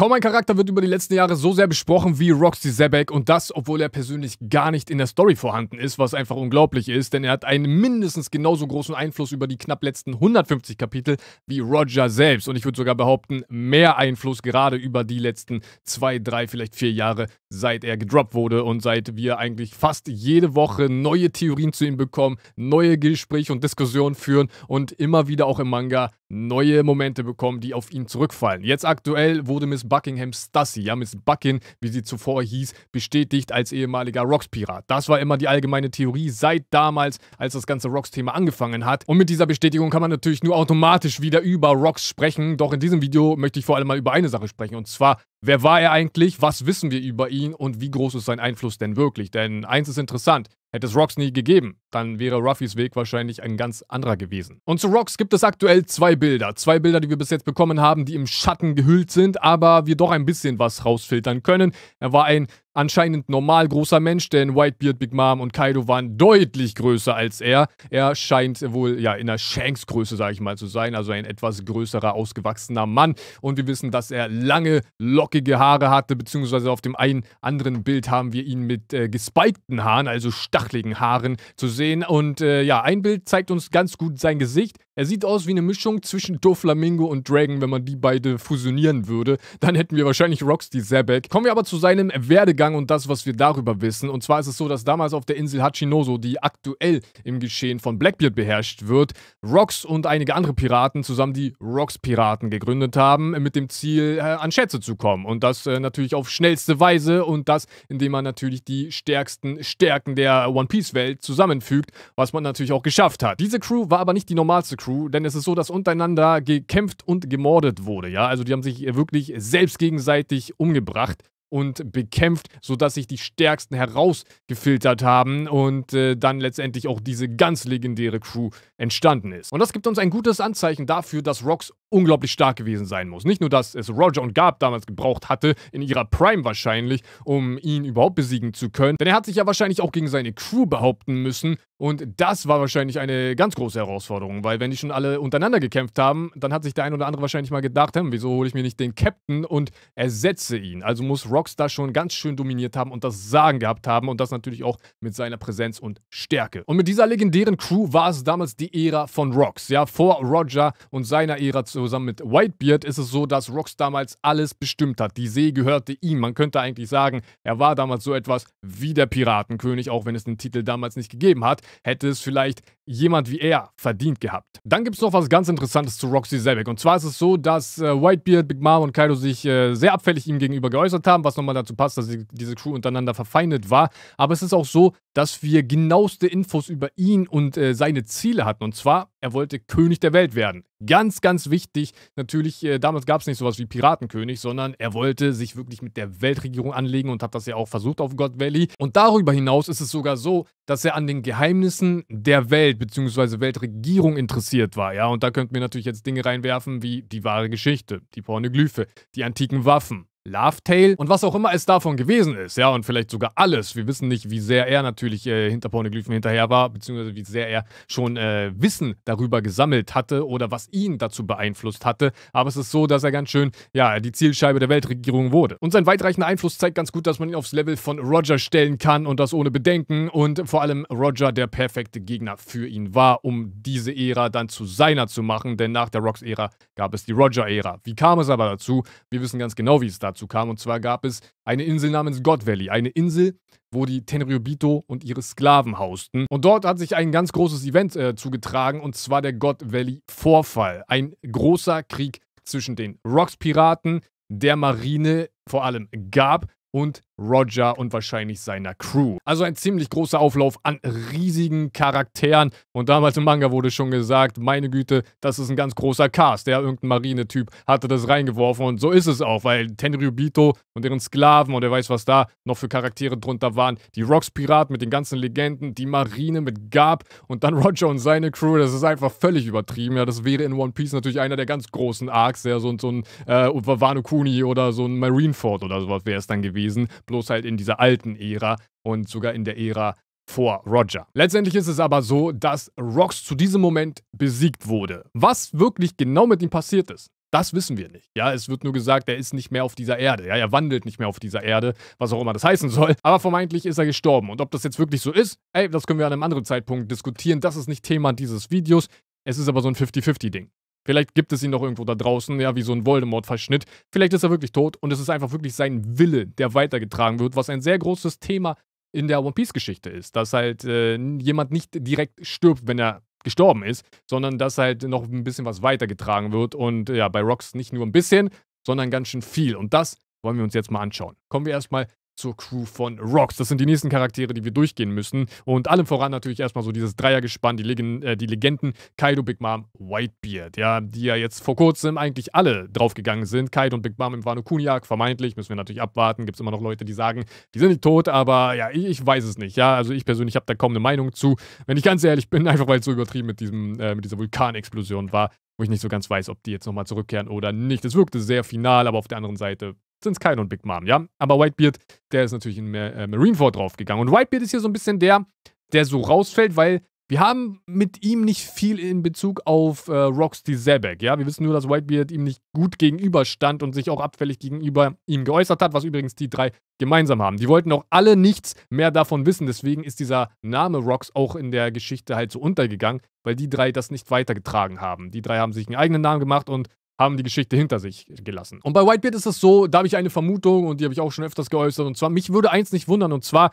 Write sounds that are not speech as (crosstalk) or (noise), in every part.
Kaum ein Charakter wird über die letzten Jahre so sehr besprochen wie Roxy Zebek und das, obwohl er persönlich gar nicht in der Story vorhanden ist, was einfach unglaublich ist, denn er hat einen mindestens genauso großen Einfluss über die knapp letzten 150 Kapitel wie Roger selbst und ich würde sogar behaupten, mehr Einfluss gerade über die letzten zwei, drei, vielleicht vier Jahre, seit er gedroppt wurde und seit wir eigentlich fast jede Woche neue Theorien zu ihm bekommen, neue Gespräche und Diskussionen führen und immer wieder auch im Manga neue Momente bekommen, die auf ihn zurückfallen. Jetzt aktuell wurde Miss Buckingham Stussy. ja, Miss Buckin, wie sie zuvor hieß, bestätigt als ehemaliger Rocks-Pirat. Das war immer die allgemeine Theorie seit damals, als das ganze Rocks-Thema angefangen hat. Und mit dieser Bestätigung kann man natürlich nur automatisch wieder über Rocks sprechen. Doch in diesem Video möchte ich vor allem mal über eine Sache sprechen. Und zwar Wer war er eigentlich? Was wissen wir über ihn? Und wie groß ist sein Einfluss denn wirklich? Denn eins ist interessant. Hätte es Rocks nie gegeben, dann wäre Ruffys Weg wahrscheinlich ein ganz anderer gewesen. Und zu Rocks gibt es aktuell zwei Bilder. Zwei Bilder, die wir bis jetzt bekommen haben, die im Schatten gehüllt sind, aber wir doch ein bisschen was rausfiltern können. Er war ein anscheinend normal großer Mensch, denn Whitebeard, Big Mom und Kaido waren deutlich größer als er. Er scheint wohl ja in der Shanks-Größe, sage ich mal, zu sein, also ein etwas größerer, ausgewachsener Mann. Und wir wissen, dass er lange, lockige Haare hatte, beziehungsweise auf dem einen anderen Bild haben wir ihn mit äh, gespikten Haaren, also stachligen Haaren, zu sehen. Und äh, ja, ein Bild zeigt uns ganz gut sein Gesicht. Er sieht aus wie eine Mischung zwischen Doflamingo und Dragon, wenn man die beide fusionieren würde. Dann hätten wir wahrscheinlich Roxy Zabek. Kommen wir aber zu seinem Werdegang sagen und das, was wir darüber wissen. Und zwar ist es so, dass damals auf der Insel Hachinoso, die aktuell im Geschehen von Blackbeard beherrscht wird, Rox und einige andere Piraten zusammen die Rox-Piraten gegründet haben, mit dem Ziel, äh, an Schätze zu kommen. Und das äh, natürlich auf schnellste Weise und das, indem man natürlich die stärksten Stärken der One Piece-Welt zusammenfügt, was man natürlich auch geschafft hat. Diese Crew war aber nicht die normalste Crew, denn es ist so, dass untereinander gekämpft und gemordet wurde. Ja, also die haben sich wirklich selbst gegenseitig umgebracht und bekämpft, sodass sich die Stärksten herausgefiltert haben und äh, dann letztendlich auch diese ganz legendäre Crew entstanden ist. Und das gibt uns ein gutes Anzeichen dafür, dass Rocks unglaublich stark gewesen sein muss. Nicht nur, dass es Roger und Garb damals gebraucht hatte, in ihrer Prime wahrscheinlich, um ihn überhaupt besiegen zu können, denn er hat sich ja wahrscheinlich auch gegen seine Crew behaupten müssen und das war wahrscheinlich eine ganz große Herausforderung, weil wenn die schon alle untereinander gekämpft haben, dann hat sich der ein oder andere wahrscheinlich mal gedacht, hm, wieso hole ich mir nicht den Captain und ersetze ihn. Also muss Rockstar schon ganz schön dominiert haben und das Sagen gehabt haben und das natürlich auch mit seiner Präsenz und Stärke. Und mit dieser legendären Crew war es damals die Ära von Rocks, ja, vor Roger und seiner Ära zu zusammen mit Whitebeard ist es so, dass Rox damals alles bestimmt hat. Die See gehörte ihm. Man könnte eigentlich sagen, er war damals so etwas wie der Piratenkönig, auch wenn es den Titel damals nicht gegeben hat. Hätte es vielleicht jemand wie er verdient gehabt. Dann gibt es noch was ganz Interessantes zu Roxy Sebek. Und zwar ist es so, dass äh, Whitebeard, Big Mom und Kaido sich äh, sehr abfällig ihm gegenüber geäußert haben, was nochmal dazu passt, dass die, diese Crew untereinander verfeindet war. Aber es ist auch so, dass wir genaueste Infos über ihn und äh, seine Ziele hatten. Und zwar, er wollte König der Welt werden. Ganz, ganz wichtig. Natürlich, äh, damals gab es nicht sowas wie Piratenkönig, sondern er wollte sich wirklich mit der Weltregierung anlegen und hat das ja auch versucht auf God Valley. Und darüber hinaus ist es sogar so, dass er an den Geheimnissen der Welt bzw. Weltregierung interessiert war. Ja, und da könnten wir natürlich jetzt Dinge reinwerfen wie die wahre Geschichte, die Pornoglyphe, die antiken Waffen, Love Tale und was auch immer es davon gewesen ist, ja, und vielleicht sogar alles. Wir wissen nicht, wie sehr er natürlich äh, hinter Pornoglyphen hinterher war, beziehungsweise wie sehr er schon äh, Wissen darüber gesammelt hatte oder was ihn dazu beeinflusst hatte. Aber es ist so, dass er ganz schön, ja, die Zielscheibe der Weltregierung wurde. Und sein weitreichender Einfluss zeigt ganz gut, dass man ihn aufs Level von Roger stellen kann und das ohne Bedenken. Und vor allem Roger der perfekte Gegner für ihn war, um diese Ära dann zu seiner zu machen. Denn nach der Rocks-Ära gab es die Roger-Ära. Wie kam es aber dazu? Wir wissen ganz genau, wie es da dazu kam. Und zwar gab es eine Insel namens God Valley, eine Insel, wo die Tenryubito und ihre Sklaven hausten. Und dort hat sich ein ganz großes Event äh, zugetragen, und zwar der God Valley Vorfall. Ein großer Krieg zwischen den Rocks-Piraten, der Marine vor allem gab und Roger und wahrscheinlich seiner Crew. Also ein ziemlich großer Auflauf an riesigen Charakteren. Und damals im Manga wurde schon gesagt, meine Güte, das ist ein ganz großer Cast. Der irgendein Marinetyp hatte das reingeworfen und so ist es auch, weil Tenryubito und ihren Sklaven und er weiß, was da noch für Charaktere drunter waren. Die Rocks Piraten mit den ganzen Legenden, die Marine mit Gab und dann Roger und seine Crew. Das ist einfach völlig übertrieben. Ja, das wäre in One Piece natürlich einer der ganz großen Arcs. Ja, so, so ein äh, Wano Kuni oder so ein Marineford oder sowas wäre es dann gewesen bloß halt in dieser alten Ära und sogar in der Ära vor Roger. Letztendlich ist es aber so, dass Rox zu diesem Moment besiegt wurde. Was wirklich genau mit ihm passiert ist, das wissen wir nicht. Ja, es wird nur gesagt, er ist nicht mehr auf dieser Erde. Ja, er wandelt nicht mehr auf dieser Erde, was auch immer das heißen soll. Aber vermeintlich ist er gestorben. Und ob das jetzt wirklich so ist, ey, das können wir an einem anderen Zeitpunkt diskutieren. Das ist nicht Thema dieses Videos. Es ist aber so ein 50-50-Ding. Vielleicht gibt es ihn noch irgendwo da draußen, ja, wie so ein Voldemort-Verschnitt. Vielleicht ist er wirklich tot und es ist einfach wirklich sein Wille, der weitergetragen wird, was ein sehr großes Thema in der One Piece-Geschichte ist. Dass halt äh, jemand nicht direkt stirbt, wenn er gestorben ist, sondern dass halt noch ein bisschen was weitergetragen wird und ja, bei Rocks nicht nur ein bisschen, sondern ganz schön viel. Und das wollen wir uns jetzt mal anschauen. Kommen wir erstmal zur Crew von Rocks. Das sind die nächsten Charaktere, die wir durchgehen müssen. Und allem voran natürlich erstmal so dieses Dreiergespann, die, Legen, äh, die Legenden Kaido, Big Mom, Whitebeard, ja, die ja jetzt vor kurzem eigentlich alle draufgegangen sind. Kaido und Big Mom im Wano Kuniak, vermeintlich, müssen wir natürlich abwarten. Gibt es immer noch Leute, die sagen, die sind nicht tot, aber ja, ich, ich weiß es nicht. Ja, also ich persönlich habe da kaum eine Meinung zu. Wenn ich ganz ehrlich bin, (laughs) einfach weil es so übertrieben mit, diesem, äh, mit dieser Vulkanexplosion war, wo ich nicht so ganz weiß, ob die jetzt nochmal zurückkehren oder nicht. Es wirkte sehr final, aber auf der anderen Seite sind es Kyle und Big Mom, ja. Aber Whitebeard, der ist natürlich in äh, Marineford draufgegangen. Und Whitebeard ist hier so ein bisschen der, der so rausfällt, weil wir haben mit ihm nicht viel in Bezug auf äh, Roxty Zebek, ja. Wir wissen nur, dass Whitebeard ihm nicht gut gegenüberstand und sich auch abfällig gegenüber ihm geäußert hat, was übrigens die drei gemeinsam haben. Die wollten auch alle nichts mehr davon wissen, deswegen ist dieser Name Rox auch in der Geschichte halt so untergegangen, weil die drei das nicht weitergetragen haben. Die drei haben sich einen eigenen Namen gemacht und haben die Geschichte hinter sich gelassen. Und bei Whitebeard ist es so, da habe ich eine Vermutung und die habe ich auch schon öfters geäußert. Und zwar, mich würde eins nicht wundern, und zwar,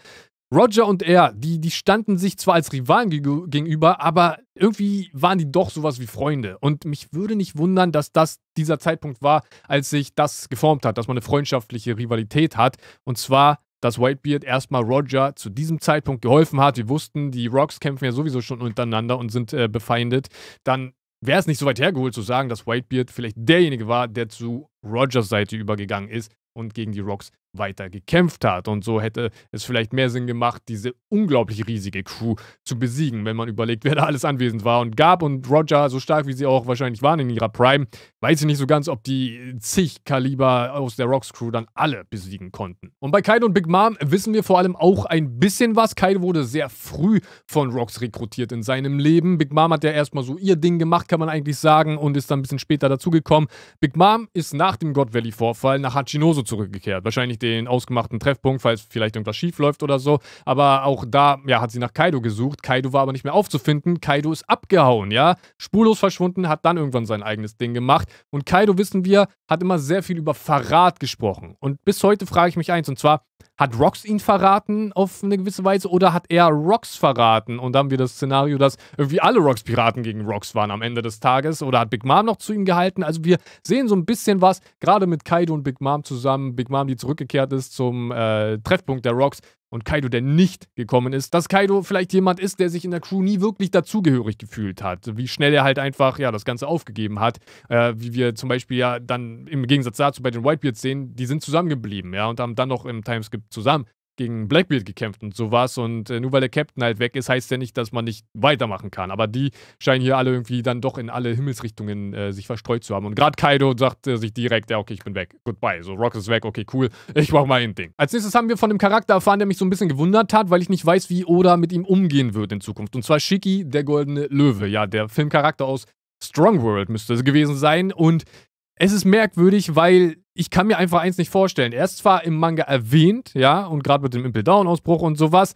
Roger und er, die, die standen sich zwar als Rivalen gegenüber, aber irgendwie waren die doch sowas wie Freunde. Und mich würde nicht wundern, dass das dieser Zeitpunkt war, als sich das geformt hat, dass man eine freundschaftliche Rivalität hat. Und zwar, dass Whitebeard erstmal Roger zu diesem Zeitpunkt geholfen hat. Wir wussten, die Rocks kämpfen ja sowieso schon untereinander und sind äh, befeindet. Dann wäre es nicht so weit hergeholt zu sagen, dass Whitebeard vielleicht derjenige war, der zu Rogers Seite übergegangen ist und gegen die Rocks weiter gekämpft hat. Und so hätte es vielleicht mehr Sinn gemacht, diese unglaublich riesige Crew zu besiegen, wenn man überlegt, wer da alles anwesend war. Und Gab und Roger, so stark wie sie auch wahrscheinlich waren in ihrer Prime, weiß ich nicht so ganz, ob die zig Kaliber aus der Rocks Crew dann alle besiegen konnten. Und bei Kaido und Big Mom wissen wir vor allem auch ein bisschen was. Kaido wurde sehr früh von Rocks rekrutiert in seinem Leben. Big Mom hat ja erstmal so ihr Ding gemacht, kann man eigentlich sagen, und ist dann ein bisschen später dazugekommen. Big Mom ist nach dem God Valley Vorfall nach Hachinoso zurückgekehrt. Wahrscheinlich der den ausgemachten Treffpunkt, falls vielleicht irgendwas schief läuft oder so. Aber auch da ja, hat sie nach Kaido gesucht. Kaido war aber nicht mehr aufzufinden. Kaido ist abgehauen, ja. Spurlos verschwunden, hat dann irgendwann sein eigenes Ding gemacht. Und Kaido, wissen wir, hat immer sehr viel über Verrat gesprochen. Und bis heute frage ich mich eins, und zwar, hat Rox ihn verraten auf eine gewisse Weise oder hat er Rox verraten? Und dann haben wir das Szenario, dass irgendwie alle Rox-Piraten gegen Rox waren am Ende des Tages oder hat Big Mom noch zu ihm gehalten? Also wir sehen so ein bisschen was, gerade mit Kaido und Big Mom zusammen, Big Mom, die zurückgekehrt zurückgekehrt ist zum äh, Treffpunkt der Rocks und Kaido, der nicht gekommen ist, dass Kaido vielleicht jemand ist, der sich in der Crew nie wirklich dazugehörig gefühlt hat. Wie schnell er halt einfach, ja, das Ganze aufgegeben hat. Äh, wie wir zum Beispiel ja dann im Gegensatz dazu bei den Whitebeards sehen, die sind zusammengeblieben, ja, und haben dann noch im Timeskip zusammen gegen Blackbeard gekämpft und sowas. Und äh, nur weil der Captain halt weg ist, heißt ja nicht, dass man nicht weitermachen kann. Aber die scheinen hier alle irgendwie dann doch in alle Himmelsrichtungen äh, sich verstreut zu haben. Und gerade Kaido sagt äh, sich direkt, ja, okay, ich bin weg. Goodbye. So, Rock ist weg, okay, cool. Ich mach mein Ding. Als nächstes haben wir von dem Charakter erfahren, der mich so ein bisschen gewundert hat, weil ich nicht weiß, wie Oda mit ihm umgehen wird in Zukunft. Und zwar Shiki, der goldene Löwe. Ja, der Filmcharakter aus Strong World müsste es gewesen sein. Und es ist merkwürdig, weil ich kann mir einfach eins nicht vorstellen. Er ist zwar im Manga erwähnt, ja, und gerade mit dem Impel Down Ausbruch und sowas,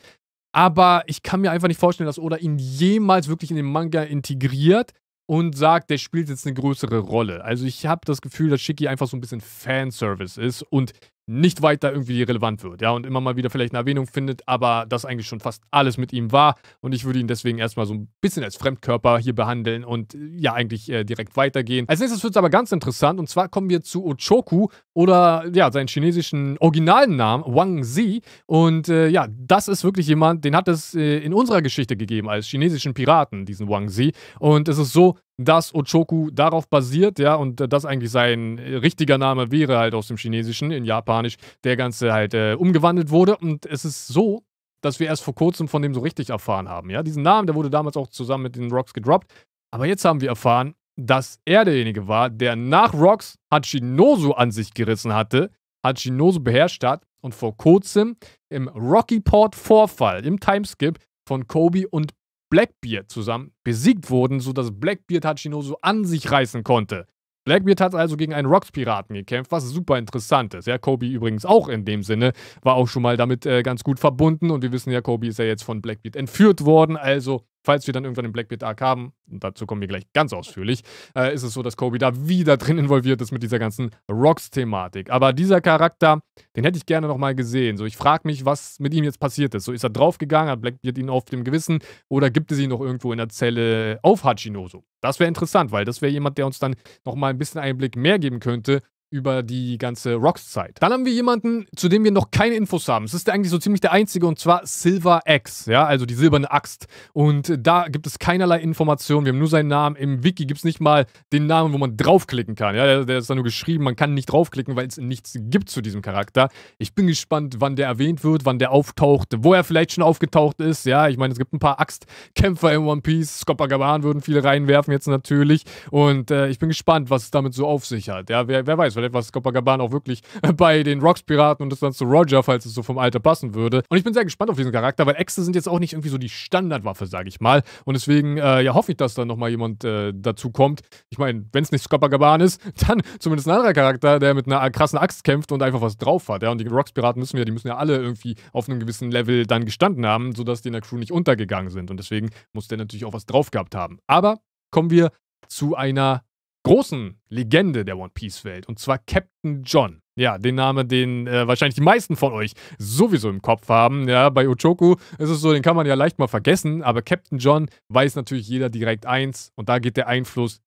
aber ich kann mir einfach nicht vorstellen, dass Oda ihn jemals wirklich in den Manga integriert und sagt, der spielt jetzt eine größere Rolle. Also ich habe das Gefühl, dass Shiki einfach so ein bisschen Fanservice ist und nicht weiter irgendwie relevant wird, ja, und immer mal wieder vielleicht eine Erwähnung findet, aber das eigentlich schon fast alles mit ihm war und ich würde ihn deswegen erstmal so ein bisschen als Fremdkörper hier behandeln und äh, ja, eigentlich äh, direkt weitergehen. Als nächstes wird es aber ganz interessant und zwar kommen wir zu Ochoku oder ja, seinen chinesischen originalen Namen Wang Zi und äh, ja, das ist wirklich jemand, den hat es äh, in unserer Geschichte gegeben als chinesischen Piraten, diesen Wang Zi und es ist so, dass Ochoku darauf basiert, ja, und äh, das eigentlich sein richtiger Name wäre halt aus dem Chinesischen in Japanisch, der Ganze halt äh, umgewandelt wurde. Und es ist so, dass wir erst vor kurzem von dem so richtig erfahren haben, ja. Diesen Namen, der wurde damals auch zusammen mit den Rocks gedroppt. Aber jetzt haben wir erfahren, dass er derjenige war, der nach Rocks Hachinosu an sich gerissen hatte, Hachinosu beherrscht hat und vor kurzem im Rocky Port Vorfall, im Timeskip von Kobe und Blackbeard zusammen besiegt wurden, sodass Blackbeard Hachinoso an sich reißen konnte. Blackbeard hat also gegen einen Rocks-Piraten gekämpft, was super interessant ist. Ja, Kobe übrigens auch in dem Sinne, war auch schon mal damit äh, ganz gut verbunden und wir wissen ja, Kobe ist ja jetzt von Blackbeard entführt worden, also falls wir dann irgendwann den Blackbeard Arc haben, und dazu kommen wir gleich ganz ausführlich, äh, ist es so, dass Kobe da wieder (laughs) drin involviert ist mit dieser ganzen Rocks-Thematik. Aber dieser Charakter, den hätte ich gerne nochmal gesehen. So, ich frage mich, was mit ihm jetzt passiert ist. So, ist er draufgegangen, hat Blackbeard ihn auf dem Gewissen oder gibt es ihn noch irgendwo in der Zelle auf Hachinoso? Das wäre interessant, weil das wäre jemand, der uns dann nochmal ein bisschen Einblick mehr geben könnte, über die ganze Rocks-Zeit. Dann haben wir jemanden, zu dem wir noch keine Infos haben. Es ist eigentlich so ziemlich der einzige und zwar Silver Axe, ja, also die silberne Axt. Und äh, da gibt es keinerlei Informationen. Wir haben nur seinen Namen. Im Wiki gibt es nicht mal den Namen, wo man draufklicken kann. Ja, der, der ist da nur geschrieben. Man kann nicht draufklicken, weil es nichts gibt zu diesem Charakter. Ich bin gespannt, wann der erwähnt wird, wann der auftaucht, wo er vielleicht schon aufgetaucht ist. Ja, ich meine, es gibt ein paar Axtkämpfer in One Piece. Scopper würden viele reinwerfen jetzt natürlich. Und äh, ich bin gespannt, was es damit so auf sich hat. Ja, wer, wer weiß, Toilette, was Copacabana auch wirklich äh, bei den Rocks Piraten und das dann zu Roger, falls es so vom Alter passen würde. Und ich bin sehr gespannt auf diesen Charakter, weil Äxte sind jetzt auch nicht irgendwie so die Standardwaffe, sage ich mal. Und deswegen äh, ja, hoffe ich, dass da nochmal jemand äh, dazu kommt. Ich meine, wenn es nicht Copacabana ist, (laughs) dann zumindest ein anderer Charakter, der mit einer krassen Axt kämpft und einfach was drauf hat. Ja? Und die Rocks Piraten müssen ja, die müssen ja alle irgendwie auf einem gewissen Level dann gestanden haben, sodass die in der Crew nicht untergegangen sind. Und deswegen muss der natürlich auch was drauf gehabt haben. Aber kommen wir zu einer großen Legende der One Piece-Welt, und zwar Captain John. Ja, den Namen, den äh, wahrscheinlich die meisten von euch sowieso im Kopf haben. Ja, bei Ochoku ist es so, den kann man ja leicht mal vergessen, aber Captain John weiß natürlich jeder direkt eins und da geht der Einfluss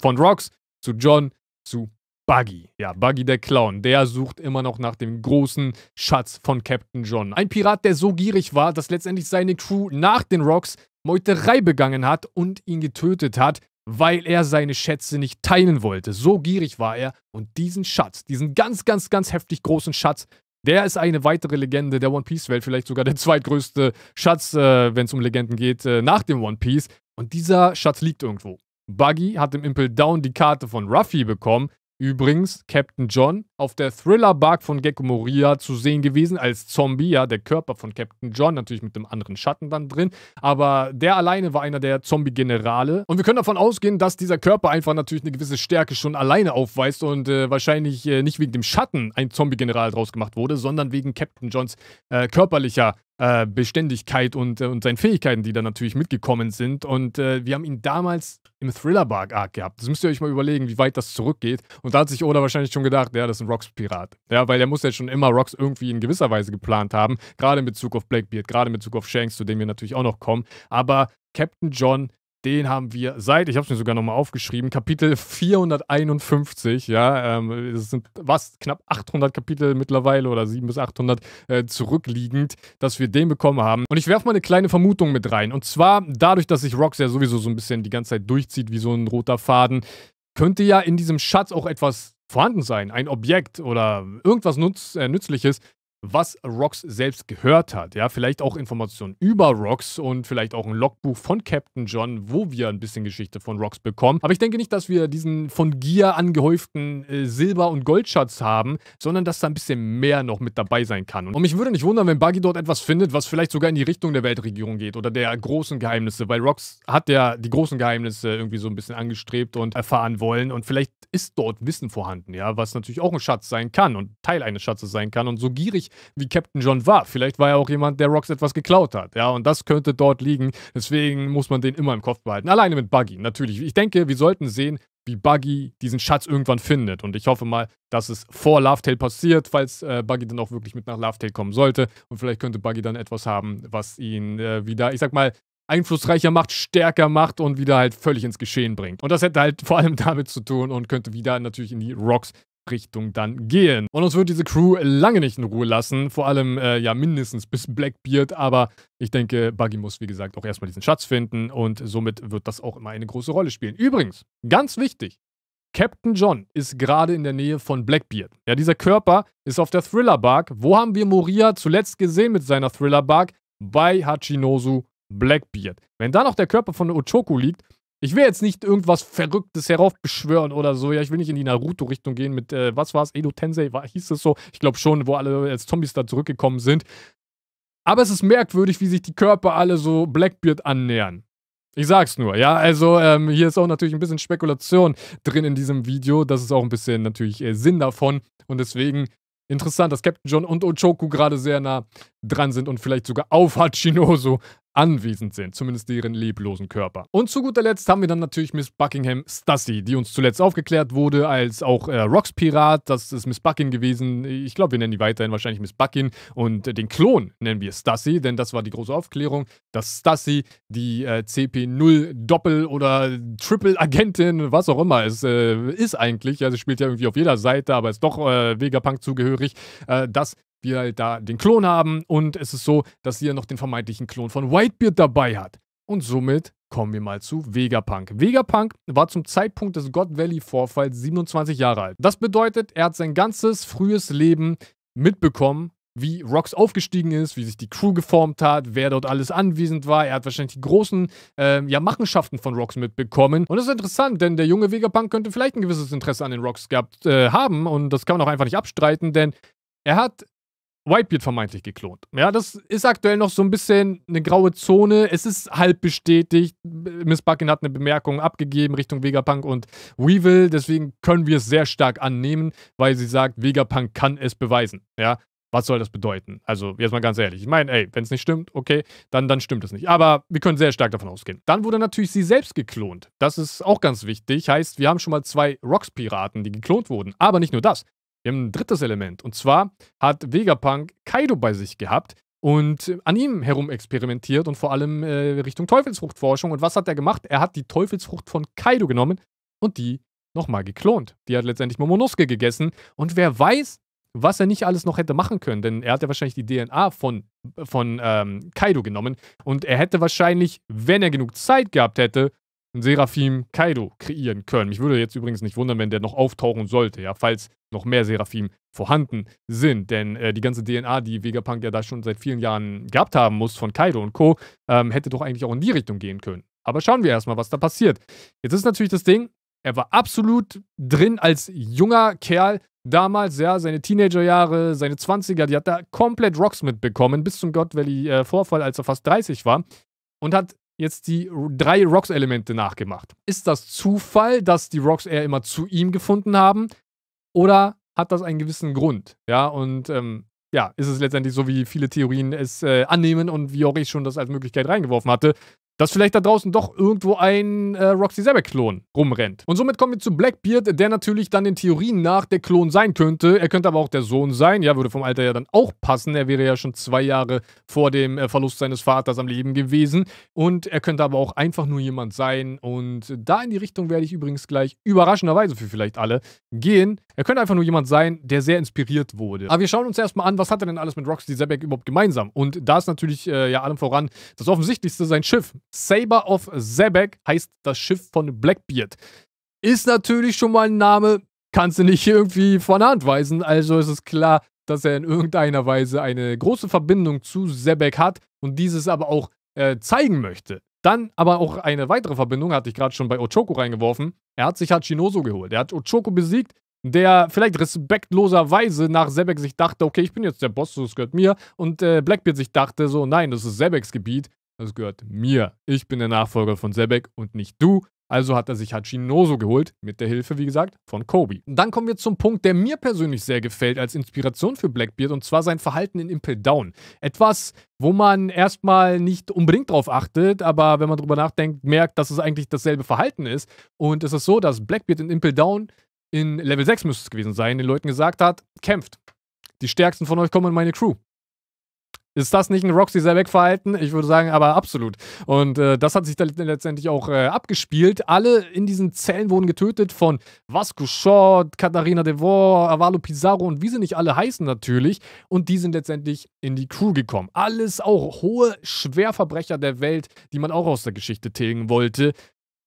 von Rocks zu John zu Buggy. Ja, Buggy der Clown, der sucht immer noch nach dem großen Schatz von Captain John. Ein Pirat, der so gierig war, dass letztendlich seine Crew nach den Rocks Meuterei begangen hat und ihn getötet hat weil er seine Schätze nicht teilen wollte. So gierig war er. Und diesen Schatz, diesen ganz, ganz, ganz heftig großen Schatz, der ist eine weitere Legende der One Piece-Welt, vielleicht sogar der zweitgrößte Schatz, äh, wenn es um Legenden geht, äh, nach dem One Piece. Und dieser Schatz liegt irgendwo. Buggy hat im Impel Down die Karte von Ruffy bekommen, Übrigens, Captain John auf der Thriller-Bark von Gecko Moria zu sehen gewesen als Zombie, ja, der Körper von Captain John, natürlich mit einem anderen Schatten dann drin, aber der alleine war einer der Zombie-Generale und wir können davon ausgehen, dass dieser Körper einfach natürlich eine gewisse Stärke schon alleine aufweist und äh, wahrscheinlich äh, nicht wegen dem Schatten ein Zombie-General draus gemacht wurde, sondern wegen Captain Johns äh, körperlicher äh, Beständigkeit und, äh, und seinen Fähigkeiten, die da natürlich mitgekommen sind. Und äh, wir haben ihn damals im Thriller-Arc gehabt. Das müsst ihr euch mal überlegen, wie weit das zurückgeht. Und da hat sich Oda wahrscheinlich schon gedacht, ja, das ist ein Rocks-Pirat. Ja, weil er muss ja schon immer Rocks irgendwie in gewisser Weise geplant haben. Gerade in Bezug auf Blackbeard, gerade in Bezug auf Shanks, zu dem wir natürlich auch noch kommen. Aber Captain John den haben wir seit, ich habe es mir sogar nochmal aufgeschrieben, Kapitel 451, ja, ähm, das sind was, knapp 800 Kapitel mittlerweile oder 700 bis 800 äh, zurückliegend, dass wir den bekommen haben. Und ich werfe mal eine kleine Vermutung mit rein. Und zwar dadurch, dass sich Rox ja sowieso so ein bisschen die ganze Zeit durchzieht wie so ein roter Faden, könnte ja in diesem Schatz auch etwas vorhanden sein, ein Objekt oder irgendwas nutz, äh, Nützliches, was Rox selbst gehört hat. Ja, vielleicht auch Informationen über Rox und vielleicht auch ein Logbuch von Captain John, wo wir ein bisschen Geschichte von Rox bekommen. Aber ich denke nicht, dass wir diesen von Gier angehäuften äh, Silber- und Goldschatz haben, sondern dass da ein bisschen mehr noch mit dabei sein kann. Und mich würde nicht wundern, wenn Buggy dort etwas findet, was vielleicht sogar in die Richtung der Weltregierung geht oder der großen Geheimnisse, weil Rox hat ja die großen Geheimnisse irgendwie so ein bisschen angestrebt und erfahren wollen und vielleicht ist dort Wissen vorhanden, ja, was natürlich auch ein Schatz sein kann und Teil eines Schatzes sein kann. Und so gierig wie Captain John war. Vielleicht war er auch jemand, der Rocks etwas geklaut hat. Ja, und das könnte dort liegen. Deswegen muss man den immer im Kopf behalten. Alleine mit Buggy, natürlich. Ich denke, wir sollten sehen, wie Buggy diesen Schatz irgendwann findet. Und ich hoffe mal, dass es vor Lovetail passiert, falls äh, Buggy dann auch wirklich mit nach Lovetail kommen sollte. Und vielleicht könnte Buggy dann etwas haben, was ihn äh, wieder, ich sag mal, einflussreicher macht, stärker macht und wieder halt völlig ins Geschehen bringt. Und das hätte halt vor allem (laughs) damit zu tun und könnte wieder natürlich in die Rocks Richtung dann gehen. Und uns wird diese Crew lange nicht in Ruhe lassen, vor allem äh, ja mindestens bis Blackbeard, aber ich denke, Buggy muss wie gesagt auch erstmal diesen Schatz finden und somit wird das auch immer eine große Rolle spielen. Übrigens, ganz wichtig, Captain John ist gerade in der Nähe von Blackbeard. Ja, dieser Körper ist auf der Thriller Bark. Wo haben wir Moria zuletzt gesehen mit seiner Thriller Bark? Bei Hachinosu Blackbeard. Wenn da noch der Körper von Ochoku liegt, ich will jetzt nicht irgendwas Verrücktes heraufbeschwören oder so. Ja, ich will nicht in die Naruto-Richtung gehen mit, äh, was war's, Edo Tensei, war, hieß es so? Ich glaube schon, wo alle als Zombies da zurückgekommen sind. Aber es ist merkwürdig, wie sich die Körper alle so Blackbeard annähern. Ich sag's nur, ja. Also, ähm, hier ist auch natürlich ein bisschen Spekulation drin in diesem Video. Das ist auch ein bisschen natürlich äh, Sinn davon. Und deswegen interessant, dass Captain John und Ochoku gerade sehr nah dran sind und vielleicht sogar auf Hachinoso anwesend sind, zumindest deren leblosen Körper. Und zu guter Letzt haben wir dann natürlich Miss Buckingham Stussy, die uns zuletzt aufgeklärt wurde als auch äh, Rocks Pirat. Das ist Miss Buckin gewesen. Ich glaube, wir nennen die weiterhin wahrscheinlich Miss Buckin und äh, den Klon nennen wir Stussy, denn das war die große Aufklärung, dass Stussy die äh, CP0 Doppel- oder Triple-Agentin, was auch immer es äh, ist eigentlich, also spielt ja irgendwie auf jeder Seite, aber ist doch äh, Vegapunk zugehörig, äh, dass wir halt da den Klon haben und es ist so, dass sie ja noch den vermeintlichen Klon von Whitebeard dabei hat. Und somit kommen wir mal zu Vegapunk. Vegapunk war zum Zeitpunkt des God Valley Vorfalls 27 Jahre alt. Das bedeutet, er hat sein ganzes frühes Leben mitbekommen, wie Rocks aufgestiegen ist, wie sich die Crew geformt hat, wer dort alles anwesend war. Er hat wahrscheinlich die großen äh, ja, Machenschaften von Rocks mitbekommen. Und das ist interessant, denn der junge Vegapunk könnte vielleicht ein gewisses Interesse an den Rocks gehabt äh, haben. Und das kann man auch einfach nicht abstreiten, denn er hat Whitebeard vermeintlich geklont. Ja, das ist aktuell noch so ein bisschen eine graue Zone. Es ist halb bestätigt. Miss Buckin hat eine Bemerkung abgegeben Richtung Vegapunk und Weevil. Deswegen können wir es sehr stark annehmen, weil sie sagt, Vegapunk kann es beweisen. Ja, was soll das bedeuten? Also, jetzt mal ganz ehrlich. Ich meine, ey, wenn es nicht stimmt, okay, dann, dann stimmt es nicht. Aber wir können sehr stark davon ausgehen. Dann wurde natürlich sie selbst geklont. Das ist auch ganz wichtig. Heißt, wir haben schon mal zwei Rocks-Piraten, die geklont wurden. Aber nicht nur das. Wir haben ein drittes Element. Und zwar hat Vegapunk Kaido bei sich gehabt und an ihm herum experimentiert und vor allem äh, Richtung Teufelsfruchtforschung. Und was hat er gemacht? Er hat die Teufelsfrucht von Kaido genommen und die nochmal geklont. Die hat letztendlich Momonosuke gegessen. Und wer weiß, was er nicht alles noch hätte machen können, denn er hat ja wahrscheinlich die DNA von, von ähm, Kaido genommen und er hätte wahrscheinlich, wenn er genug Zeit gehabt hätte, einen Seraphim Kaido kreieren können. Mich würde jetzt übrigens nicht wundern, wenn der noch auftauchen sollte, ja, falls noch mehr Seraphim vorhanden sind. Denn äh, die ganze DNA, die Vegapunk ja da schon seit vielen Jahren gehabt haben muss von Kaido und Co., ähm, hätte doch eigentlich auch in die Richtung gehen können. Aber schauen wir erstmal, was da passiert. Jetzt ist natürlich das Ding, er war absolut drin als junger Kerl damals, ja, seine Teenagerjahre, seine 20er, die hat da komplett Rocks mitbekommen, bis zum God Valley-Vorfall, äh, als er fast 30 war. Und hat jetzt die drei Rocks-Elemente nachgemacht. Ist das Zufall, dass die Rocks eher immer zu ihm gefunden haben? Oder hat das einen gewissen Grund? Ja, und ähm, ja, ist es letztendlich so, wie viele Theorien es äh, annehmen und wie auch ich schon das als Möglichkeit reingeworfen hatte, dass vielleicht da draußen doch irgendwo ein äh, Roxy Sebek-Klon rumrennt. Und somit kommen wir zu Blackbeard, der natürlich dann den Theorien nach der Klon sein könnte. Er könnte aber auch der Sohn sein, ja, würde vom Alter ja dann auch passen. Er wäre ja schon zwei Jahre vor dem äh, Verlust seines Vaters am Leben gewesen. Und er könnte aber auch einfach nur jemand sein. Und da in die Richtung werde ich übrigens gleich überraschenderweise für vielleicht alle gehen. Er könnte einfach nur jemand sein, der sehr inspiriert wurde. Aber wir schauen uns erstmal an, was hat er denn alles mit Roxy Sebek überhaupt gemeinsam? Und da ist natürlich äh, ja allem voran das Offensichtlichste sein Schiff. Saber of Zebek heißt das Schiff von Blackbeard. Ist natürlich schon mal ein Name, kannst du nicht irgendwie von Hand weisen. Also ist es klar, dass er in irgendeiner Weise eine große Verbindung zu Zebek hat und dieses aber auch äh, zeigen möchte. Dann aber auch eine weitere Verbindung, hatte ich gerade schon bei Ochoko reingeworfen. Er hat sich Hachinoso geholt. Er hat Ochoko besiegt, der vielleicht respektloserweise nach Sebek sich dachte, okay, ich bin jetzt der Boss, das gehört mir. Und äh, Blackbeard sich dachte so, nein, das ist Sebeks Gebiet. Das gehört mir. Ich bin der Nachfolger von Sebek und nicht du. Also hat er sich Hachinoso geholt, mit der Hilfe, wie gesagt, von Kobe. Dann kommen wir zum Punkt, der mir persönlich sehr gefällt als Inspiration für Blackbeard, und zwar sein Verhalten in Impel Down. Etwas, wo man erstmal nicht unbedingt drauf achtet, aber wenn man drüber nachdenkt, merkt, dass es eigentlich dasselbe Verhalten ist. Und es ist so, dass Blackbeard in Impel Down in Level 6 müsste es gewesen sein, den Leuten gesagt hat, kämpft. Die stärksten von euch kommen in meine Crew. Ist das nicht ein Roxy Selbeck Verhalten? Ich würde sagen, aber absolut. Und äh, das hat sich dann letztendlich auch äh, abgespielt. Alle in diesen Zellen wurden getötet von Vasco Short, Katharina Devor, Avalo Pizarro und wie sie nicht alle heißen natürlich. Und die sind letztendlich in die Crew gekommen. Alles auch hohe Schwerverbrecher der Welt, die man auch aus der Geschichte tilgen wollte